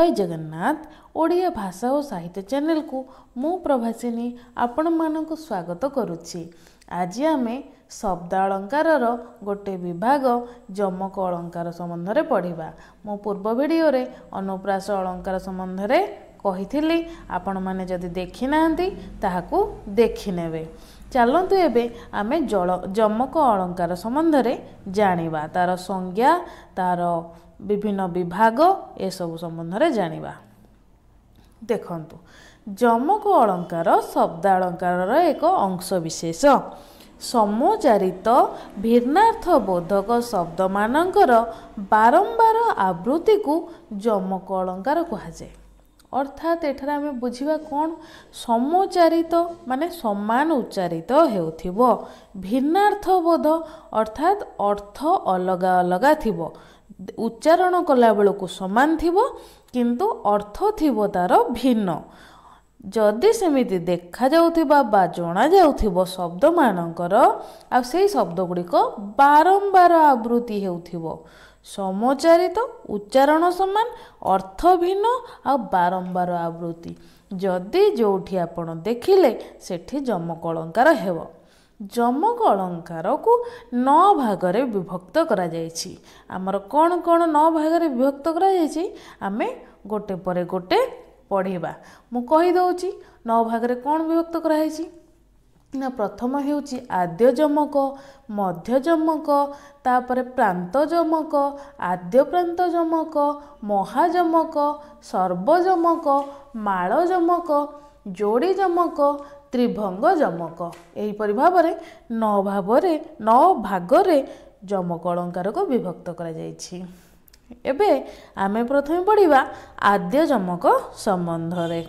ଜୟ ଜଗନ୍ନାଥ ଓଡ଼ିଆ ଭାଷା ଓ ସାହିତ୍ୟ ଚ୍ୟାନେଲକୁ ମୁଁ ପ୍ରଭାସିନୀ ଆପଣମାନଙ୍କୁ ସ୍ୱାଗତ କରୁଛି ଆଜି ଆମେ ଶବ୍ଦ ଅଳଙ୍କାରର ଗୋଟିଏ ବିଭାଗ ଯମକ ଅଳଙ୍କାର ସମ୍ବନ୍ଧରେ ପଢ଼ିବା ମୁଁ ପୂର୍ବ ଭିଡ଼ିଓରେ ଅନୁପ୍ରାସ ଅଳଙ୍କାର ସମ୍ବନ୍ଧରେ କହିଥିଲି ଆପଣମାନେ ଯଦି ଦେଖିନାହାନ୍ତି ତାହାକୁ ଦେଖିନେବେ ଚାଲନ୍ତୁ ଏବେ ଆମେ ଜଳ ଯମକ ଅଳଙ୍କାର ସମ୍ବନ୍ଧରେ ଜାଣିବା ତା'ର ସଂଜ୍ଞା ତା'ର ବିଭିନ୍ନ ବିଭାଗ ଏସବୁ ସମ୍ବନ୍ଧରେ ଜାଣିବା ଦେଖନ୍ତୁ ଯମକ ଅଳଙ୍କାର ଶବ୍ଦାଳଙ୍କାରର ଏକ ଅଂଶବିଶେଷ ସମଚାରିତ ଭିନ୍ନାର୍ଥ ବୋଧକ ଶବ୍ଦମାନଙ୍କର ବାରମ୍ବାର ଆବୃତ୍ତିକୁ ଯମକ ଅଳଙ୍କାର କୁହାଯାଏ ଅର୍ଥାତ୍ ଏଠାରେ ଆମେ ବୁଝିବା କ'ଣ ସମଚାରିତ ମାନେ ସମାନ ଉଚ୍ଚାରିତ ହେଉଥିବ ଭିନ୍ନାର୍ଥବୋଧ ଅର୍ଥାତ୍ ଅର୍ଥ ଅଲଗା ଅଲଗା ଥିବ ଉଚ୍ଚାରଣ କଲାବେଳକୁ ସମାନ ଥିବ କିନ୍ତୁ ଅର୍ଥ ଥିବ ତା'ର ଭିନ୍ନ ଯଦି ସେମିତି ଦେଖାଯାଉଥିବା ବା ଜଣାଯାଉଥିବ ଶବ୍ଦମାନଙ୍କର ଆଉ ସେଇ ଶବ୍ଦ ଗୁଡ଼ିକ ବାରମ୍ବାର ଆବୃତ୍ତି ହେଉଥିବ ସମଚାରିତ ଉଚ୍ଚାରଣ ସମାନ ଅର୍ଥ ଭିନ୍ନ ଆଉ ବାରମ୍ବାର ଆବୃତ୍ତି ଯଦି ଯେଉଁଠି ଆପଣ ଦେଖିଲେ ସେଠି ଜମକଳଙ୍କାର ହେବ ଯମକ ଅଳଙ୍କାରକୁ ନଅ ଭାଗରେ ବିଭକ୍ତ କରାଯାଇଛି ଆମର କ'ଣ କ'ଣ ନଅ ଭାଗରେ ବିଭକ୍ତ କରାଯାଇଛି ଆମେ ଗୋଟେ ପରେ ଗୋଟେ ପଢ଼ିବା ମୁଁ କହିଦେଉଛି ନଅ ଭାଗରେ କ'ଣ ବିଭକ୍ତ କରାଯାଇଛି ନା ପ୍ରଥମ ହେଉଛି ଆଦ୍ୟ ଆଦ୍ୟଯମକ ମଧ୍ୟଯମକ ତାପରେ ପ୍ରାନ୍ତଯମକ ଆଦ୍ୟପ୍ରାନ୍ତଯମକ ମହାଯମକ ସର୍ବଯମକ ଯୋଡ଼ି ଜମକ ତ୍ରିଭଙ୍ଗ ଜମକ ଏହିପରି ଭାବରେ ନ ଭାବରେ ନ ଭାଗରେ ଜମକ ଅଳଙ୍କାରକୁ ବିଭକ୍ତ କରାଯାଇଛି ଏବେ ଆମେ ପ୍ରଥମେ ପଢ଼ିବା ଆଦ୍ୟ ଜମକ ସମ୍ବନ୍ଧରେ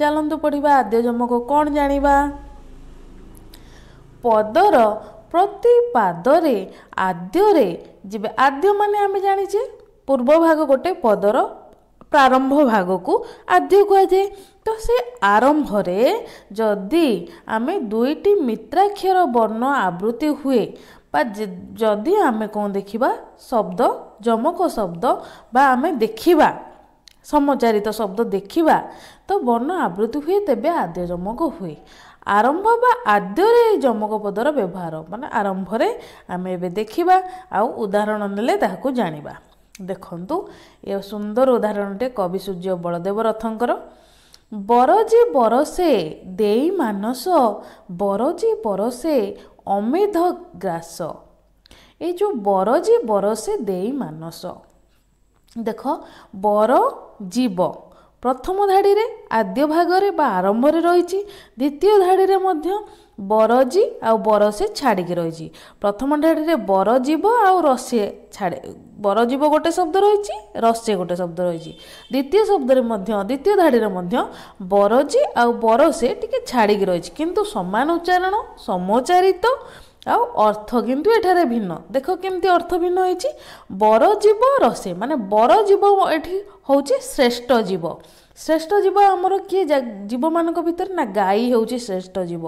ଚାଲନ୍ତୁ ପଢ଼ିବା ଆଦ୍ୟ ଜମକ କ'ଣ ଜାଣିବା ପଦର ପ୍ରତି ପାଦରେ ଆଦ୍ୟରେ ଯେବେ ଆଦ୍ୟ ମାନେ ଆମେ ଜାଣିଛେ ପୂର୍ବ ଭାଗ ଗୋଟେ ପଦର ପ୍ରାରମ୍ଭ ଭାଗକୁ ଆଦ୍ୟ କୁହାଯାଏ ତ ସେ ଆରମ୍ଭରେ ଯଦି ଆମେ ଦୁଇଟି ମିତ୍ରାକ୍ଷର ବର୍ଣ୍ଣ ଆବୃତ୍ତି ହୁଏ ବା ଯଦି ଆମେ କ'ଣ ଦେଖିବା ଶବ୍ଦ ଯମକ ଶବ୍ଦ ବା ଆମେ ଦେଖିବା ସମଚାରିତ ଶବ୍ଦ ଦେଖିବା ତ ବର୍ଣ୍ଣ ଆବୃତ୍ତି ହୁଏ ତେବେ ଆଦ୍ୟ ଯମକ ହୁଏ ଆରମ୍ଭ ବା ଆଦ୍ୟରେ ଯମକ ପଦର ବ୍ୟବହାର ମାନେ ଆରମ୍ଭରେ ଆମେ ଏବେ ଦେଖିବା ଆଉ ଉଦାହରଣ ନେଲେ ତାହାକୁ ଜାଣିବା ଦେଖନ୍ତୁ ଏ ସୁନ୍ଦର ଉଦାହରଣଟେ କବି ସୂର୍ଯ୍ୟ ବଳଦେବ ରଥଙ୍କର ବର ଯେ ବରସେ ଦେଇ ମାନସ ବର ଯେ ବରସେ ଅମେଧ ଗ୍ରାସ ଏ ଯେଉଁ ବର ଯେ ବରସେ ଦେଇ ମାନସ ଦେଖ ବର ଜୀବ ପ୍ରଥମ ଧାଡ଼ିରେ ଆଦ୍ୟ ଭାଗରେ ବା ଆରମ୍ଭରେ ରହିଛି ଦ୍ୱିତୀୟ ଧାଡ଼ିରେ ମଧ୍ୟ ବରଜି ଆଉ ବରସେ ଛାଡ଼ିକି ରହିଛି ପ୍ରଥମ ଢାଡ଼ିରେ ବର ଯିବ ଆଉ ରସିଏ ଛାଡ଼ି ବରଜିବ ଗୋଟେ ଶବ୍ଦ ରହିଛି ରସିଏ ଗୋଟେ ଶବ୍ଦ ରହିଛି ଦ୍ୱିତୀୟ ଶବ୍ଦରେ ମଧ୍ୟ ଦ୍ୱିତୀୟ ଧାଡ଼ିରେ ମଧ୍ୟ ବରଜି ଆଉ ବରସେ ଟିକେ ଛାଡ଼ିକି ରହିଛି କିନ୍ତୁ ସମାନ ଉଚ୍ଚାରଣ ସମଚାରିତ ଆଉ ଅର୍ଥ କିନ୍ତୁ ଏଠାରେ ଭିନ୍ନ ଦେଖ କେମିତି ଅର୍ଥ ଭିନ୍ନ ହେଇଛି ବର ଯିବ ରସେ ମାନେ ବର ଯିବ ଏଠି ହେଉଛି ଶ୍ରେଷ୍ଠ ଯିବ ଶ୍ରେଷ୍ଠ ଜୀବ ଆମର କିଏ ଜୀବମାନଙ୍କ ଭିତରେ ନା ଗାଈ ହେଉଛି ଶ୍ରେଷ୍ଠ ଜୀବ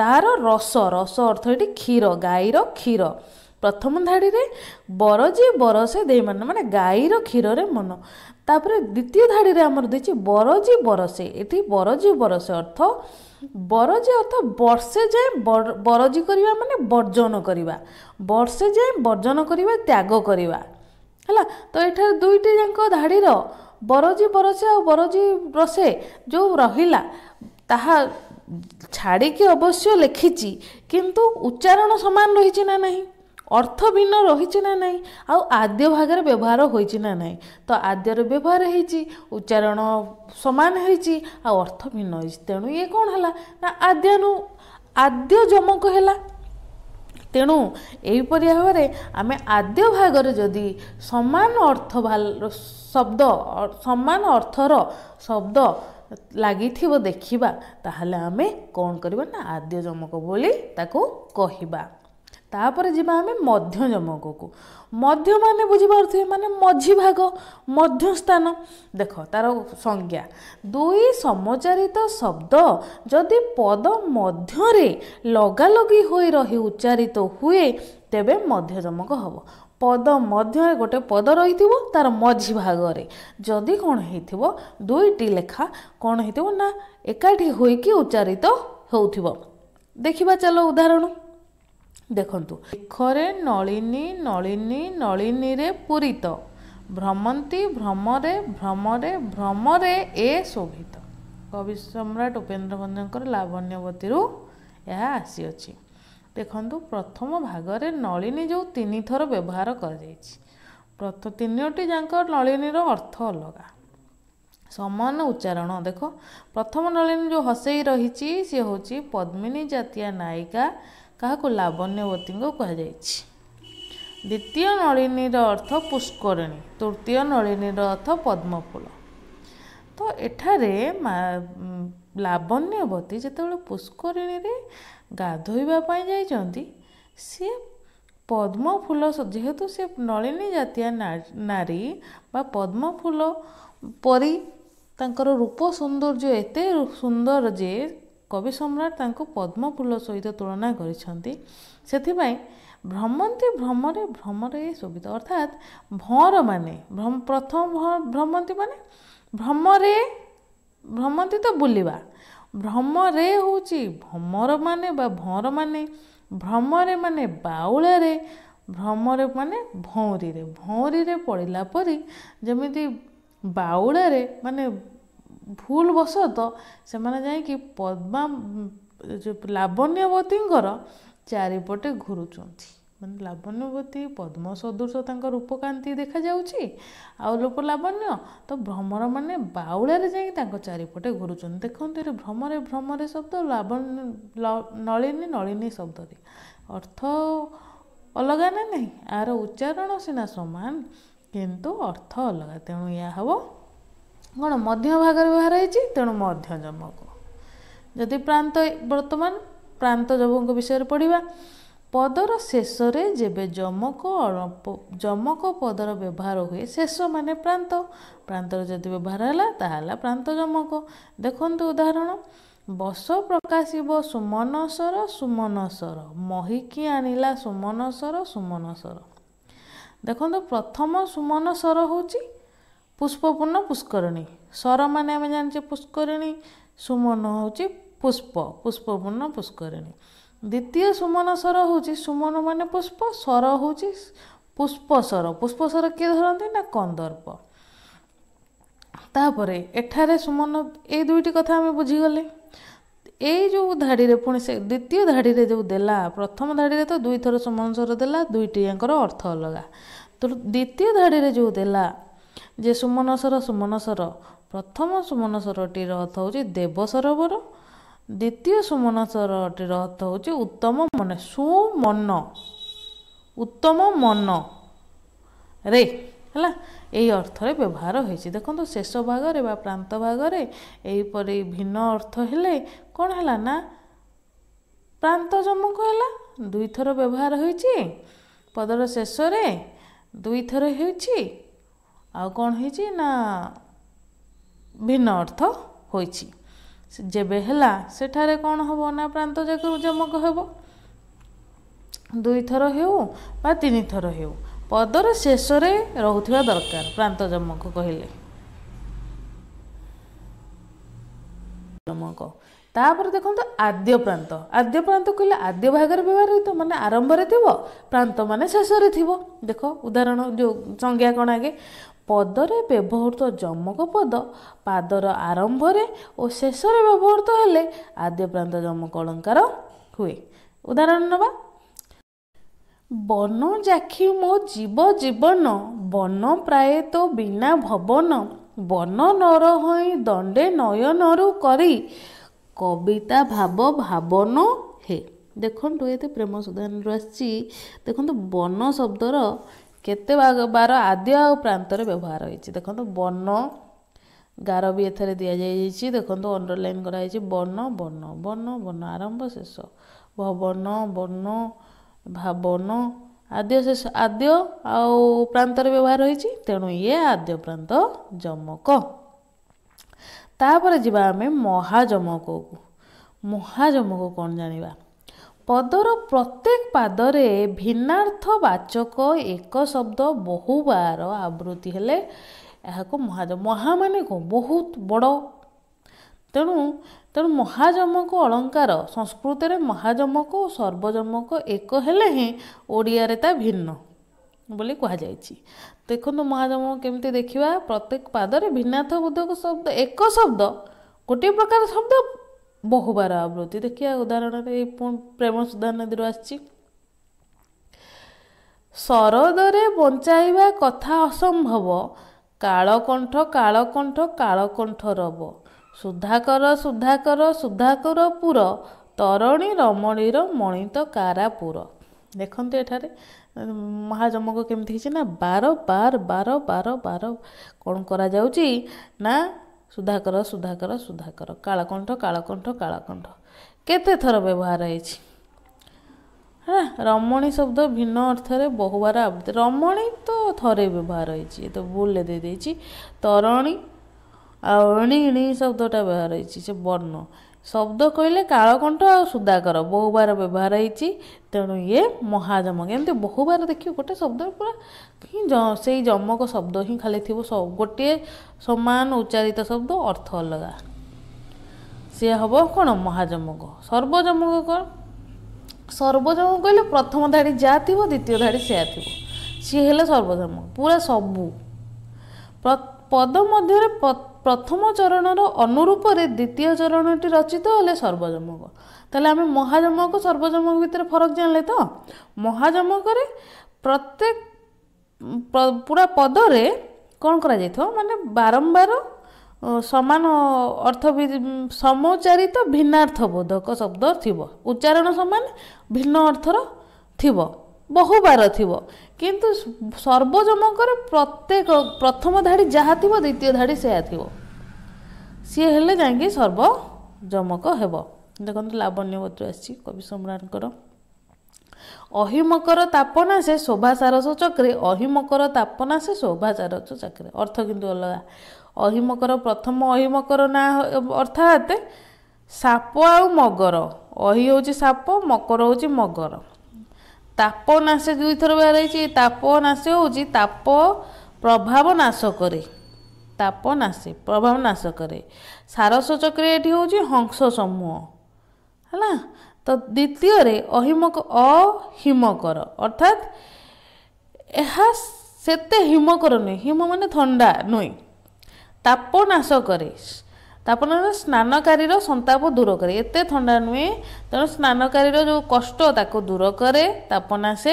ତାର ରସ ରସ ଅର୍ଥ ଏଠି କ୍ଷୀର ଗାଈର କ୍ଷୀର ପ୍ରଥମ ଧାଡ଼ିରେ ବର ଯିଏ ବର ସେ ଦେଇମାନେ ମାନେ ଗାଈର କ୍ଷୀରରେ ମନ ତାପରେ ଦ୍ୱିତୀୟ ଧାଡ଼ିରେ ଆମର ଦେଇଛି ବର ଯିଏ ବର ସେ ଏଠି ବର ଯିଏ ବର ସେ ଅର୍ଥ ବର ଯିଏ ଅର୍ଥ ବର୍ଷେ ଯାଏଁ ବରଜି କରିବା ମାନେ ବର୍ଜନ କରିବା ବର୍ଷେ ଯାଏଁ ବର୍ଜନ କରିବା ତ୍ୟାଗ କରିବା ହେଲା ତ ଏଠାରେ ଦୁଇଟି ଯାକ ଧାଡ଼ିର ବରଜି ବରସେ ଆଉ ବରଜି ରସେ ଯେଉଁ ରହିଲା ତାହା ଛାଡ଼ିକି ଅବଶ୍ୟ ଲେଖିଛି କିନ୍ତୁ ଉଚ୍ଚାରଣ ସମାନ ରହିଛି ନା ନାହିଁ ଅର୍ଥ ଭିନ୍ନ ରହିଛି ନା ନାହିଁ ଆଉ ଆଦ୍ୟ ଭାଗରେ ବ୍ୟବହାର ହୋଇଛି ନା ନାହିଁ ତ ଆଦ୍ୟର ବ୍ୟବହାର ହେଇଛି ଉଚ୍ଚାରଣ ସମାନ ହେଇଛି ଆଉ ଅର୍ଥ ଭିନ୍ନ ହେଇଛି ତେଣୁ ଇଏ କ'ଣ ହେଲା ନା ଆଦ୍ୟାନୁ ଆଦ୍ୟ ଯମକ ହେଲା ତେଣୁ ଏହିପରି ଭାବରେ ଆମେ ଆଦ୍ୟ ଭାଗରେ ଯଦି ସମାନ ଅର୍ଥ ଶବ୍ଦ ସମାନ ଅର୍ଥର ଶବ୍ଦ ଲାଗିଥିବ ଦେଖିବା ତାହେଲେ ଆମେ କ'ଣ କରିବା ନା ଆଦ୍ୟ ଜମକ ବୋଲି ତାକୁ କହିବା ତାପରେ ଯିବା ଆମେ ମଧ୍ୟଜମକକୁ ମଧ୍ୟ ମାନେ ବୁଝିପାରୁଥିବେ ମାନେ ମଝି ଭାଗ ମଧ୍ୟସ୍ଥାନ ଦେଖ ତାର ସଂଜ୍ଞା ଦୁଇ ସମଚାରିତ ଶବ୍ଦ ଯଦି ପଦ ମଧ୍ୟରେ ଲଗାଲଗି ହୋଇ ରହି ଉଚ୍ଚାରିତ ହୁଏ ତେବେ ମଧ୍ୟଜମକ ହେବ ପଦ ମଧ୍ୟରେ ଗୋଟେ ପଦ ରହିଥିବ ତାର ମଝି ଭାଗରେ ଯଦି କ'ଣ ହେଇଥିବ ଦୁଇଟି ଲେଖା କ'ଣ ହେଇଥିବ ନା ଏକାଠି ହୋଇକି ଉଚ୍ଚାରିତ ହେଉଥିବ ଦେଖିବା ଚାଲ ଉଦାହରଣ ଦେଖନ୍ତୁ ଶିଖରେ ନଳିନୀ ନଳିନୀ ନଳିନୀରେ ପୂରିତ ଭ୍ରମନ୍ତି ଭ୍ରମରେ ଭ୍ରମରେ ଭ୍ରମରେ ଏ ଶୋଭିତ କବି ସମ୍ରାଟ ଉପେନ୍ଦ୍ର ଭଞ୍ଜଙ୍କର ଲାଭଣ୍ୟବତୀରୁ ଏହା ଆସିଅଛି ଦେଖନ୍ତୁ ପ୍ରଥମ ଭାଗରେ ନଳିନୀ ଯେଉଁ ତିନି ଥର ବ୍ୟବହାର କରାଯାଇଛି ପ୍ରଥମ ତିନିଟି ଯାକ ନଳିନୀର ଅର୍ଥ ଅଲଗା ସମାନ ଉଚ୍ଚାରଣ ଦେଖ ପ୍ରଥମ ନଳିନୀ ଯେଉଁ ହସେଇ ରହିଛି ସିଏ ହେଉଛି ପଦ୍ମିନୀ ଜାତୀୟ ନାୟିକା କାହାକୁ ଲାବଣ୍ୟବତୀଙ୍କୁ କୁହାଯାଇଛି ଦ୍ୱିତୀୟ ନଳିନୀର ଅର୍ଥ ପୁଷ୍କରିଣୀ ତୃତୀୟ ନଳିନୀର ଅର୍ଥ ପଦ୍ମଫୁଲ ତ ଏଠାରେ ଲାବଣ୍ୟବତୀ ଯେତେବେଳେ ପୁଷ୍କରିଣୀରେ ଗାଧୋଇବା ପାଇଁ ଯାଇଛନ୍ତି ସିଏ ପଦ୍ମ ଫୁଲ ଯେହେତୁ ସେ ନଳିନୀ ଜାତୀୟ ନାରୀ ବା ପଦ୍ମ ଫୁଲ ପରି ତାଙ୍କର ରୂପ ସୌନ୍ଦର୍ଯ୍ୟ ଏତେ ସୁନ୍ଦର ଯେ କବି ସମ୍ରାଟ ତାଙ୍କୁ ପଦ୍ମଫୁଲ ସହିତ ତୁଳନା କରିଛନ୍ତି ସେଥିପାଇଁ ଭ୍ରମନ୍ତି ଭ୍ରମରେ ଭ୍ରମରେ ଶୋଭିତ ଅର୍ଥାତ୍ ଭଅଁର ମାନେ ପ୍ରଥମ ଭ୍ରମନ୍ତି ମାନେ ଭ୍ରମରେ ଭ୍ରମନ୍ତି ତ ବୁଲିବା ଭ୍ରମରେ ହେଉଛି ଭ୍ରମର ମାନେ ବା ଭଅଁର ମାନେ ଭ୍ରମରେ ମାନେ ବାଉଳରେ ଭ୍ରମରେ ମାନେ ଭଉଁରୀରେ ଭଉଁରୀରେ ପଡ଼ିଲା ପରେ ଯେମିତି ବାଉଳରେ ମାନେ ଭୁଲ ବଶତଃ ସେମାନେ ଯାଇକି ପଦ୍ମା ଯେଉଁ ଲାବଣ୍ୟବତୀଙ୍କର ଚାରିପଟେ ଘୁରୁଛନ୍ତି ମାନେ ଲାବଣ୍ୟବତୀ ପଦ୍ମ ସଦୃଶ ତାଙ୍କ ରୂପକାନ୍ତି ଦେଖାଯାଉଛି ଆଉ ଲୋକ ଲାବଣ୍ୟ ତ ଭ୍ରମର ମାନେ ବାଉଳାରେ ଯାଇକି ତାଙ୍କ ଚାରିପଟେ ଘୁରୁଛନ୍ତି ଦେଖନ୍ତୁ ଏଠି ଭ୍ରମରେ ଭ୍ରମରେ ଶବ୍ଦ ଲାବଣ୍ୟ ନଳିନୀ ନଳିନୀ ଶବ୍ଦରେ ଅର୍ଥ ଅଲଗା ନା ନାହିଁ ଏହାର ଉଚ୍ଚାରଣ ସିନା ସମାନ କିନ୍ତୁ ଅର୍ଥ ଅଲଗା ତେଣୁ ଏହା ହେବ କ'ଣ ମଧ୍ୟ ଭାଗରେ ବ୍ୟବହାର ହେଇଛି ତେଣୁ ମଧ୍ୟ ଯମକ ଯଦି ପ୍ରାନ୍ତ ବର୍ତ୍ତମାନ ପ୍ରାନ୍ତ ଯମଙ୍କ ବିଷୟରେ ପଢ଼ିବା ପଦର ଶେଷରେ ଯେବେ ଯମକ ଯମକ ପଦର ବ୍ୟବହାର ହୁଏ ଶେଷ ମାନେ ପ୍ରାନ୍ତ ପ୍ରାନ୍ତର ଯଦି ବ୍ୟବହାର ହେଲା ତାହା ହେଲା ପ୍ରାନ୍ତ ଯମକ ଦେଖନ୍ତୁ ଉଦାହରଣ ବସ ପ୍ରକାଶିବ ସୁମନସର ସୁମନସର ମହିକି ଆଣିଲା ସୁମନସର ସୁମନସର ଦେଖନ୍ତୁ ପ୍ରଥମ ସୁମନସର ହେଉଛି ପୁଷ୍ପପୂର୍ଣ୍ଣ ପୁଷ୍କରିଣୀ ସ୍ୱର ମାନେ ଆମେ ଜାଣିଛେ ପୁଷ୍କରିଣୀ ସୁମନ ହେଉଛି ପୁଷ୍ପ ପୁଷ୍ପପୂର୍ଣ୍ଣ ପୁଷ୍କରିଣୀ ଦ୍ୱିତୀୟ ସୁମନ ସ୍ୱର ହେଉଛି ସୁମନ ମାନେ ପୁଷ୍ପ ସ୍ୱର ହେଉଛି ପୁଷ୍ପ ସ୍ୱର ପୁଷ୍ପ ସ୍ୱର କିଏ ଧରନ୍ତି ନା କନ୍ଦର୍ପ ତାପରେ ଏଠାରେ ସୁମନ ଏଇ ଦୁଇଟି କଥା ଆମେ ବୁଝିଗଲେ ଏଇ ଯେଉଁ ଧାଡ଼ିରେ ପୁଣି ସେ ଦ୍ୱିତୀୟ ଧାଡ଼ିରେ ଯେଉଁ ଦେଲା ପ୍ରଥମ ଧାଡ଼ିରେ ତ ଦୁଇଥର ସୁମନ ସ୍ୱର ଦେଲା ଦୁଇଟି ଯାଙ୍କର ଅର୍ଥ ଅଲଗା ତ ଦ୍ୱିତୀୟ ଧାଡ଼ିରେ ଯେଉଁ ଦେଲା ଯେ ସୁମନସର ସୁମନସର ପ୍ରଥମ ସୁମନ ସୁମନସରଟିର ରଥ ହେଉଛି ଦେବ ସରୋବର ଦ୍ୱିତୀୟ ସୁମନ ସୁମନସରଟିର ରଥ ହେଉଛି ଉତ୍ତମ ମନେ ସୁମନ ଉତ୍ତମ ମନ ରେ ହେଲା ଏହି ଅର୍ଥରେ ବ୍ୟବହାର ହୋଇଛି ଦେଖନ୍ତୁ ଶେଷ ଭାଗରେ ବା ପ୍ରାନ୍ତ ଭାଗରେ ଏହିପରି ଭିନ୍ନ ଅର୍ଥ ହେଲେ କ'ଣ ହେଲା ନା ପ୍ରାନ୍ତ ଜମକ ହେଲା ଦୁଇଥର ବ୍ୟବହାର ହୋଇଛି ପଦର ଶେଷରେ ଦୁଇଥର ହେଉଛି ଆଉ କ'ଣ ହେଇଛି ନା ଭିନ୍ନ ଅର୍ଥ ହୋଇଛି ଯେବେ ହେଲା ସେଠାରେ କ'ଣ ହେବ ନା ପ୍ରାନ୍ତ ଯାକ ଯମକ ହେବ ଦୁଇଥର ହେଉ ବା ତିନିଥର ହେଉ ପଦର ଶେଷରେ ରହୁଥିବା ଦରକାର ପ୍ରାନ୍ତ ଜମକ କହିଲେ ଜମକ ତାପରେ ଦେଖନ୍ତୁ ଆଦ୍ୟ ପ୍ରାନ୍ତ ଆଦ୍ୟ ପ୍ରାନ୍ତ କହିଲେ ଆଦ୍ୟ ଭାଗରେ ବ୍ୟବହାର ହୋଇଥିବ ମାନେ ଆରମ୍ଭରେ ଥିବ ପ୍ରାନ୍ତ ମାନେ ଶେଷରେ ଥିବ ଦେଖ ଉଦାହରଣ ଯେଉଁ ସଂଜ୍ଞା କ'ଣ ଆଗେ ପଦରେ ବ୍ୟବହୃତ ଯମକ ପଦ ପାଦର ଆରମ୍ଭରେ ଓ ଶେଷରେ ବ୍ୟବହୃତ ହେଲେ ଆଦ୍ୟ ପ୍ରାନ୍ତ ଯମକ ଅଳଙ୍କାର ହୁଏ ଉଦାହରଣ ନେବା ବନ ଯାକ୍ଷି ମୋ ଜୀବ ଜୀବନ ବନ ପ୍ରାୟ ତ ବିନା ଭବନ ବନ ନର ହଇ ଦଣ୍ଡେ ନୟନରୁ କରି କବିତା ଭାବ ଭାବନ ହେ ଦେଖନ୍ତୁ ଏତେ ପ୍ରେମ ସୁଧାନରୁ ଆସିଛି ଦେଖନ୍ତୁ ବନ ଶବ୍ଦର କେତେ ଭାଗ ବାର ଆଦ୍ୟ ଆଉ ପ୍ରାନ୍ତରେ ବ୍ୟବହାର ହୋଇଛି ଦେଖନ୍ତୁ ବନ ଗାର ବି ଏଥିରେ ଦିଆଯାଇଛି ଦେଖନ୍ତୁ ଅଣ୍ଡରଲାଇନ୍ କରାଯାଇଛି ବନ ବନ ବନ ବନ ଆରମ୍ଭ ଶେଷ ଭବନ ବନ ଭାବନ ଆଦ୍ୟ ଶେଷ ଆଦ୍ୟ ଆଉ ପ୍ରାନ୍ତରେ ବ୍ୟବହାର ହୋଇଛି ତେଣୁ ଇଏ ଆଦ୍ୟ ପ୍ରାନ୍ତ ଯମକ ତାପରେ ଯିବା ଆମେ ମହାଯମକକୁ ମହାଯମକ କ'ଣ ଜାଣିବା ପଦର ପ୍ରତ୍ୟେକ ପାଦରେ ଭିନ୍ନାର୍ଥବାଚକ ଏକ ଶବ୍ଦ ବହୁବାର ଆବୃତ୍ତି ହେଲେ ଏହାକୁ ମହାଜ ମହାମାନେ କ'ଣ ବହୁତ ବଡ଼ ତେଣୁ ତେଣୁ ମହାଜମକ ଅଳଙ୍କାର ସଂସ୍କୃତରେ ମହାଜମକ ଓ ସର୍ବଜମକ ଏକ ହେଲେ ହିଁ ଓଡ଼ିଆରେ ତା ଭିନ୍ନ ବୋଲି କୁହାଯାଇଛି ଦେଖନ୍ତୁ ମହାଜମ କେମିତି ଦେଖିବା ପ୍ରତ୍ୟେକ ପାଦରେ ଭିନ୍ନାର୍ଥ ବୋଧକ ଶବ୍ଦ ଏକ ଶବ୍ଦ ଗୋଟିଏ ପ୍ରକାର ଶବ୍ଦ ବହୁବାର ଆବୃତ୍ତି ଦେଖିବା ଉଦାହରଣରେ ଏଇ ପୁଣି ପ୍ରେମ ସୁଧା ନଦୀରୁ ଆସିଛି ଶରଦରେ ବଞ୍ଚାଇବା କଥା ଅସମ୍ଭବ କାଳକଣ୍ଠ କାଳକଣ୍ଠ କାଳକଣ୍ଠ ରବ ସୁଧାକର ସୁଧାକର ସୁଧାକର ପୁର ତରଣୀ ରମଣୀର ମଣିତ କାରାପୁର ଦେଖନ୍ତୁ ଏଠାରେ ମହାଜମକ କେମିତି ହେଇଛି ନା ବାର ବାର ବାର ବାର ବାର କ'ଣ କରାଯାଉଛି ନା ସୁଧାକର ସୁଧାକର ସୁଧାକର କାଳକଣ୍ଠ କାଳକଣ୍ଠ କାଳକଣ୍ଠ କେତେ ଥର ବ୍ୟବହାର ହେଇଛି ହେଲା ରମଣୀ ଶବ୍ଦ ଭିନ୍ନ ଅର୍ଥରେ ବହୁବାର ଆବୃତ୍ତି ରମଣୀ ତ ଥରେ ବ୍ୟବହାର ହେଇଛି ଏ ତ ଭୁଲରେ ଦେଇଛି ତରଣୀ ଆଉ ଅଣିଣୀ ଶବ୍ଦଟା ବ୍ୟବହାର ହେଇଛି ସେ ବର୍ଣ୍ଣ ଶବ୍ଦ କହିଲେ କାଳକଣ୍ଠ ଆଉ ସୁଧାକର ବହୁବାର ବ୍ୟବହାର ହେଇଛି ତେଣୁ ଇଏ ମହାଜମ ଏମିତି ବହୁବାର ଦେଖିବ ଗୋଟେ ଶବ୍ଦ ପୁରା ହିଁ ସେଇ ଜମକ ଶବ୍ଦ ହିଁ ଖାଲି ଥିବ ଗୋଟିଏ ସମାନ ଉଚ୍ଚାରିତ ଶବ୍ଦ ଅର୍ଥ ଅଲଗା ସିଏ ହେବ କ'ଣ ମହାଜମକ ସର୍ବଜମକ କ'ଣ ସର୍ବଜମକ କହିଲେ ପ୍ରଥମ ଧାଡ଼ି ଯାହା ଥିବ ଦ୍ୱିତୀୟ ଧାଡ଼ି ସେୟା ଥିବ ସିଏ ହେଲା ସର୍ବଜମକ ପୁରା ସବୁ ପଦ ମଧ୍ୟରେ ପ୍ରଥମ ଚରଣର ଅନୁରୂପରେ ଦ୍ୱିତୀୟ ଚରଣଟି ରଚିତ ହେଲେ ସର୍ବଯମକ ତାହେଲେ ଆମେ ମହାଯମକ ସର୍ବଯମକ ଭିତରେ ଫରକ ଜାଣିଲେ ତ ମହାଯମକରେ ପ୍ରତ୍ୟେକ ପୁରା ପଦରେ କ'ଣ କରାଯାଇଥିବ ମାନେ ବାରମ୍ବାର ସମାନ ଅର୍ଥ ସମୋଚ୍ଚାରିତ ଭିନ୍ନାର୍ଥ ବୋଧକ ଶବ୍ଦ ଥିବ ଉଚ୍ଚାରଣ ସମାନ ଭିନ୍ନ ଅର୍ଥର ଥିବ ବହୁବାର ଥିବ କିନ୍ତୁ ସର୍ବଜମଙ୍କର ପ୍ରତ୍ୟେକ ପ୍ରଥମ ଧାଡ଼ି ଯାହା ଥିବ ଦ୍ୱିତୀୟ ଧାଡ଼ି ସେୟା ଥିବ ସିଏ ହେଲେ ଯାଇକି ସର୍ବଜମକ ହେବ ଦେଖନ୍ତୁ ଲାବଣ୍ୟ ପତ୍ର ଆସିଛି କବି ସମ୍ରାଟଙ୍କର ଅହିମକର ତାପନା ସେ ଶୋଭାସାରସ ଚକ୍ରେ ଅହିମକର ତାପନା ସେ ଶୋଭାସାରସ ଚକ୍ରେ ଅର୍ଥ କିନ୍ତୁ ଅଲଗା ଅହିମକର ପ୍ରଥମ ଅହିମକର ନାଁ ଅର୍ଥାତ୍ ସାପ ଆଉ ମଗର ଅହି ହେଉଛି ସାପ ମକର ହେଉଛି ମଗର ତାପ ନାଶ ଦୁଇ ଥର ବ୍ୟବହାର ହେଇଛି ତାପ ନାଶ ହେଉଛି ତାପ ପ୍ରଭାବ ନାଶ କରେ ତାପ ନାଶେ ପ୍ରଭାବ ନାଶ କରେ ସାରସ ଚକ୍ରିୟା ଏଠି ହେଉଛି ହଂସ ସମୂହ ହେଲା ତ ଦ୍ୱିତୀୟରେ ଅହିମକ ଅହିମକର ଅର୍ଥାତ୍ ଏହା ସେତେ ହିମକର ନୁହେଁ ହିମ ମାନେ ଥଣ୍ଡା ନୁହେଁ ତାପ ନାଶ କରେ ତାପରେ ସ୍ନାନକାରୀର ସନ୍ତାପ ଦୂର କରେ ଏତେ ଥଣ୍ଡା ନୁହେଁ ତେଣୁ ସ୍ନାନକାରୀର ଯେଉଁ କଷ୍ଟ ତାକୁ ଦୂର କରେ ତାପନା ସେ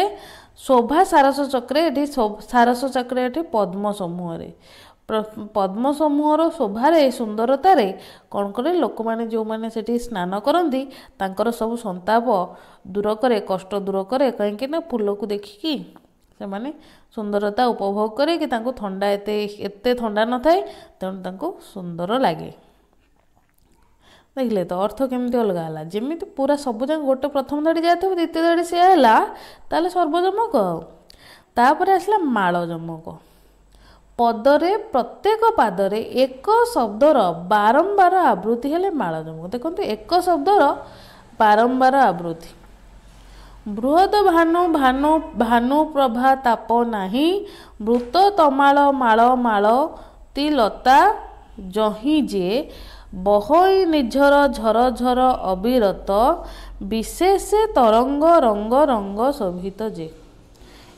ଶୋଭା ସାରସ ଚକ୍ରେ ଏଠି ସାରସ ଚକ୍ରେ ଏଠି ପଦ୍ମ ସମୂହରେ ପଦ୍ମ ସମୂହର ଶୋଭାରେ ସୁନ୍ଦରତାରେ କ'ଣ କରେ ଲୋକମାନେ ଯେଉଁମାନେ ସେଠି ସ୍ନାନ କରନ୍ତି ତାଙ୍କର ସବୁ ସନ୍ତାପ ଦୂର କରେ କଷ୍ଟ ଦୂର କରେ କାହିଁକି ନା ଫୁଲକୁ ଦେଖିକି ସେମାନେ ସୁନ୍ଦରତା ଉପଭୋଗ କରେ କି ତାଙ୍କୁ ଥଣ୍ଡା ଏତେ ଏତେ ଥଣ୍ଡା ନଥାଏ ତେଣୁ ତାଙ୍କୁ ସୁନ୍ଦର ଲାଗେ ଦେଖିଲେ ତ ଅର୍ଥ କେମିତି ଅଲଗା ହେଲା ଯେମିତି ପୁରା ସବୁ ସବୁଯାକ ଗୋଟେ ପ୍ରଥମ ଧାଡ଼ି ଥିବ ଦ୍ୱିତୀୟ ଧାଡ଼ି ସେଇଆ ହେଲା ତାହେଲେ ସର୍ବଜମକ ଆଉ ତାପରେ ଆସିଲା ମାଳ ଜମକ ପଦରେ ପ୍ରତ୍ୟେକ ପାଦରେ ଏକ ଶବ୍ଦର ବାରମ୍ବାର ଆବୃତ୍ତି ହେଲେ ମାଳଜମକ ଦେଖନ୍ତୁ ଏକ ଶବ୍ଦର ବାରମ୍ବାର ଆବୃତ୍ତି ବୃହତ ଭାନୁ ଭାନୁ ଭାନୁ ପ୍ରଭା ତାପ ନାହିଁ ବୃତ ତମାଳ ମାଳ ମାଳ ତି ଲତା ଜହିଁ ଯେ ବହୋଇ ନିଝର ଝର ଝର ଅବିରତ ବିଶେଷ ତରଙ୍ଗ ରଙ୍ଗ ରଙ୍ଗ ଶୋଭିତ ଯେ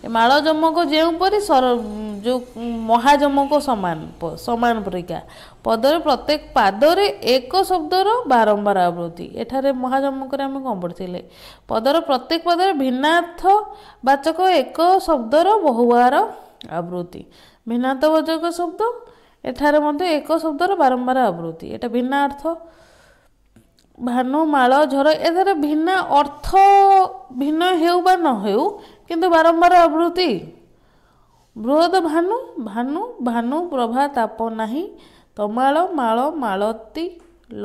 ଏ ମାଳଜମକ ଯେଉଁପରି ସର ଯେଉଁ ମହାଜମକ ସମାନ ସମାନ ପରିକା ପଦରେ ପ୍ରତ୍ୟେକ ପାଦରେ ଏକ ଶବ୍ଦର ବାରମ୍ବାର ଆବୃତ୍ତି ଏଠାରେ ମହାଜମକରେ ଆମେ କ'ଣ ପଢ଼ିଥିଲେ ପଦର ପ୍ରତ୍ୟେକ ପଦରେ ଭିନ୍ନାର୍ଥ ବାଚକ ଏକ ଶବ୍ଦର ବହୁବାର ଆବୃତ୍ତି ଭିନ୍ନାର୍ଥ ବାଚକ ଶବ୍ଦ ଏଠାରେ ମଧ୍ୟ ଏକ ଶବ୍ଦର ବାରମ୍ବାର ଆବୃତ୍ତି ଏଟା ଭିନ୍ନା ଅର୍ଥ ଭାନୁ ମାଳ ଝର ଏଥିରେ ଭିନ୍ନା ଅର୍ଥ ଭିନ୍ନ ହେଉ ବା ନ ହେଉ କିନ୍ତୁ ବାରମ୍ବାର ଆବୃତ୍ତି ବୃହତ ଭାନୁ ଭାନୁ ଭାନୁ ପ୍ରଭା ତାପ ନାହିଁ ତମାଳ ମାଳ ମାଳତୀ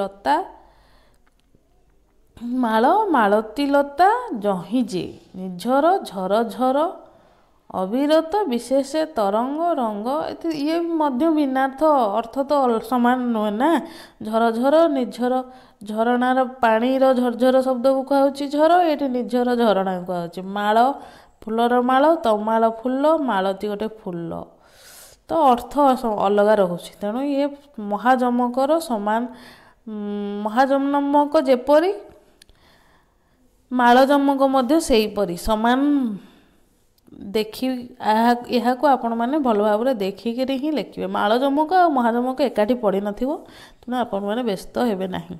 ଲତା ମାଳ ମାଳତୀ ଲତା ଜହିଁ ଯେ ଝର ଝର ଝର ଅବିରତ ବିଶେଷ ତରଙ୍ଗ ରଙ୍ଗ ଇଏ ମଧ୍ୟ ବିନାର୍ଥ ଅର୍ଥ ତ ସମାନ ନୁହେଁ ନା ଝରଝର ନିଝର ଝରଣାର ପାଣିର ଝରଝର ଶବ୍ଦକୁ କୁହାଯାଉଛି ଝର ଏଠି ନିଝର ଝରଣା କୁହାଯାଉଛି ମାଳ ଫୁଲର ମାଳ ତମାଳ ଫୁଲ ମାଳତୀ ଗୋଟେ ଫୁଲ ତ ଅର୍ଥ ଅଲଗା ରହୁଛି ତେଣୁ ଇଏ ମହାଜମକର ସମାନ ମହାଜମକ ଯେପରି ମାଳଜମକ ମଧ୍ୟ ସେହିପରି ସମାନ ଦେଖି ଏହାକୁ ଆପଣମାନେ ଭଲ ଭାବରେ ଦେଖିକିରି ହିଁ ଲେଖିବେ ମାଳଜମକ ଆଉ ମହାଜମକ ଏକାଠି ପଡ଼ିନଥିବ ତେଣୁ ଆପଣମାନେ ବ୍ୟସ୍ତ ହେବେ ନାହିଁ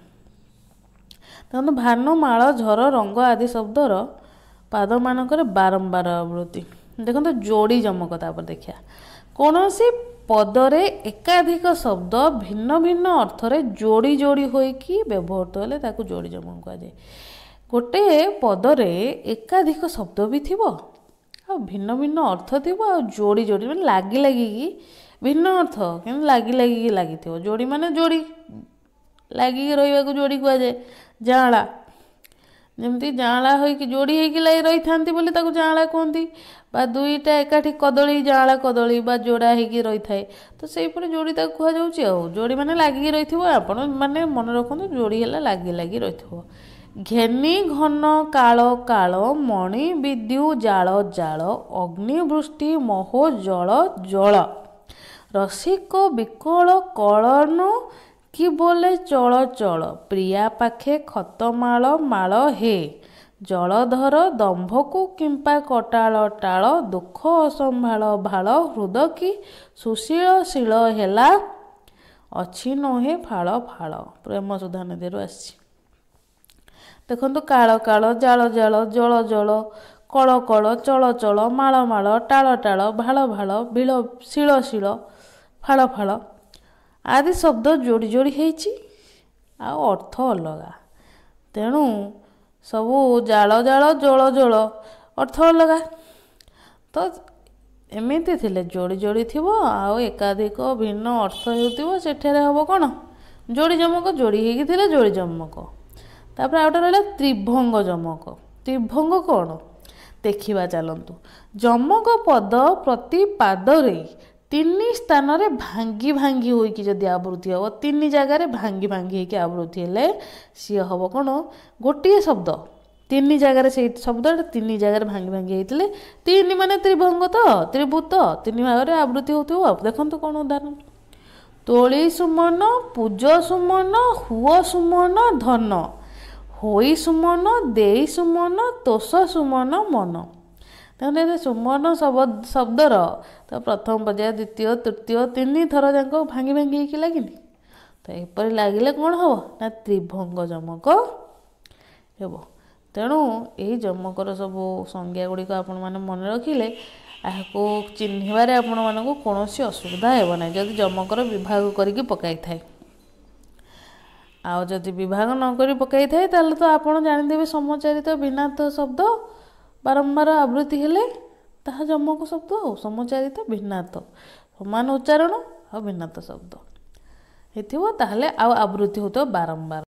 ଦେଖନ୍ତୁ ଭାନ ମାଳ ଝର ରଙ୍ଗ ଆଦି ଶବ୍ଦର ପାଦମାନଙ୍କରେ ବାରମ୍ବାର ଆବୃତ୍ତି ଦେଖନ୍ତୁ ଯୋଡ଼ି ଯମକ ତାପରେ ଦେଖିବା କୌଣସି ପଦରେ ଏକାଧିକ ଶବ୍ଦ ଭିନ୍ନ ଭିନ୍ନ ଅର୍ଥରେ ଯୋଡ଼ି ଯୋଡ଼ି ହୋଇକି ବ୍ୟବହୃତ ହେଲେ ତାକୁ ଯୋଡ଼ି ଯମକ କୁହାଯାଏ ଗୋଟିଏ ପଦରେ ଏକାଧିକ ଶବ୍ଦ ବି ଥିବ ଆଉ ଭିନ୍ନ ଭିନ୍ନ ଅର୍ଥ ଥିବ ଆଉ ଯୋଡ଼ି ଯୋଡ଼ି ମାନେ ଲାଗି ଲାଗିକି ଭିନ୍ନ ଅର୍ଥ କିନ୍ତୁ ଲାଗି ଲାଗିକି ଲାଗିଥିବ ଯୋଡ଼ି ମାନେ ଯୋଡ଼ି ଲାଗିକି ରହିବାକୁ ଯୋଡ଼ି କୁହାଯାଏ ଯାଆଁଳା ଯେମିତି ଯାଆଁଳା ହୋଇକି ଯୋଡ଼ି ହେଇକି ରହିଥାନ୍ତି ବୋଲି ତାକୁ ଯାଆଁଳା କୁହନ୍ତି ବା ଦୁଇଟା ଏକାଠି କଦଳୀ ଯାଆଁଳା କଦଳୀ ବା ଯୋଡ଼ା ହେଇକି ରହିଥାଏ ତ ସେହିପରି ଯୋଡ଼ି ତାକୁ କୁହାଯାଉଛି ଆଉ ଯୋଡ଼ି ମାନେ ଲାଗିକି ରହିଥିବ ଆପଣ ମାନେ ମନେ ରଖନ୍ତୁ ଯୋଡ଼ି ହେଲା ଲାଗି ଲାଗି ରହିଥିବ ଘେମି ଘନ କାଳ କାଳ ମଣି ବିଦ୍ୟୁ ଜାଳ ଜାଳ ଅଗ୍ନିବୃଷ୍ଟି ମହ ଜଳ ଜଳ ରସିକ ବିକଳ କଳନ କି ବୋଲେ ଚଳ ଚଳ ପ୍ରିୟା ପାଖେ ଖତମାଳ ମାଳ ହେ ଜଳଧର ଦମ୍ଭକୁ କିମ୍ବା କଟାଳ ଟାଳ ଦୁଃଖ ଅସମ୍ଭାଳ ଭାଳ ହୃଦ କି ସୁଶୀଳଶୀଳ ହେଲା ଅଛି ନୁହେଁ ଫାଳ ଫାଳ ପ୍ରେମ ସୁଧାନିଧିରୁ ଆସିଛି ଦେଖନ୍ତୁ କାଳ କାଳ ଜାଳ ଜାଳ ଜଳ ଜଳ କଳ କଳ ଚଳ ଚଳ ମାଳ ମାଳ ଟାଳ ଟାଳ ଭାଳ ଭାଳ ଭିଳ ଶିଳ ଶିଳ ଫାଳ ଫାଳ ଆଦି ଶବ୍ଦ ଯୋଡ଼ି ଯୋଡ଼ି ହେଇଛି ଆଉ ଅର୍ଥ ଅଲଗା ତେଣୁ ସବୁ ଜାଳ ଜାଳ ଜଳ ଜଳ ଅର୍ଥ ଅଲଗା ତ ଏମିତି ଥିଲେ ଯୋଡ଼ି ଯୋଡ଼ି ଥିବ ଆଉ ଏକାଧିକ ଭିନ୍ନ ଅର୍ଥ ହେଉଥିବ ସେଠାରେ ହେବ କ'ଣ ଯୋଡ଼ି ଜମକ ଯୋଡ଼ି ହେଇକି ଥିଲେ ଯୋଡ଼ି ଜମକ ତାପରେ ଆଉ ଗୋଟେ ରହିଲା ତ୍ରିଭଙ୍ଗ ଯମକ ତ୍ରିଭଙ୍ଗ କ'ଣ ଦେଖିବା ଚାଲନ୍ତୁ ଯମକ ପଦ ପ୍ରତି ପାଦରେ ତିନି ସ୍ଥାନରେ ଭାଙ୍ଗି ଭାଙ୍ଗି ହୋଇକି ଯଦି ଆବୃତ୍ତି ହେବ ତିନି ଜାଗାରେ ଭାଙ୍ଗି ଭାଙ୍ଗି ହେଇକି ଆବୃତ୍ତି ହେଲେ ସିଏ ହେବ କ'ଣ ଗୋଟିଏ ଶବ୍ଦ ତିନି ଜାଗାରେ ସେଇ ଶବ୍ଦଟା ତିନି ଜାଗାରେ ଭାଙ୍ଗି ଭାଙ୍ଗି ହେଇଥିଲେ ତିନି ମାନେ ତ୍ରିଭଙ୍ଗ ତ ତ୍ରିଭୂତ ତିନି ଭାଗରେ ଆବୃତ୍ତି ହେଉଥିବ ଆଉ ଦେଖନ୍ତୁ କ'ଣ ଉଦାହରଣ ତୋଳି ସୁମନ ପୂଜ ସୁମନ ହୁଅ ସୁମନ ଧନ ହୋଇ ସୁମନ ଦେଇ ସୁମନ ତୋଷ ସୁମନ ମନ ତେଣୁ ସୁମନ ଶବ୍ଦର ତ ପ୍ରଥମ ପର୍ଯ୍ୟାୟ ଦ୍ୱିତୀୟ ତୃତୀୟ ତିନି ଥର ଯାକ ଭାଙ୍ଗି ଭାଙ୍ଗି ହେଇକି ଲାଗିନି ତ ଏପରି ଲାଗିଲେ କ'ଣ ହେବ ନା ତ୍ରିଭଙ୍ଗ ଜମକ ହେବ ତେଣୁ ଏହି ଯମକର ସବୁ ସଂଜ୍ଞା ଗୁଡ଼ିକ ଆପଣମାନେ ମନେ ରଖିଲେ ଏହାକୁ ଚିହ୍ନିବାରେ ଆପଣମାନଙ୍କୁ କୌଣସି ଅସୁବିଧା ହେବ ନାହିଁ ଯଦି ଜମକର ବିଭାଗ କରିକି ପକାଇଥାଏ ଆଉ ଯଦି ବିଭାଗ ନ କରି ପକାଇଥାଏ ତାହେଲେ ତ ଆପଣ ଜାଣିଦେବେ ସମଚାରିତ ବିନାଥ ଶବ୍ଦ ବାରମ୍ବାର ଆବୃତ୍ତି ହେଲେ ତାହା ଜମକ ଶବ୍ଦ ଆଉ ସମଚାରିତ ଭିନ୍ନାଥ ସମାନ ଉଚ୍ଚାରଣ ଆଉ ଭିନ୍ନାଥ ଶବ୍ଦ ହେଇଥିବ ତାହେଲେ ଆଉ ଆବୃତ୍ତି ହେଉଥିବ ବାରମ୍ବାର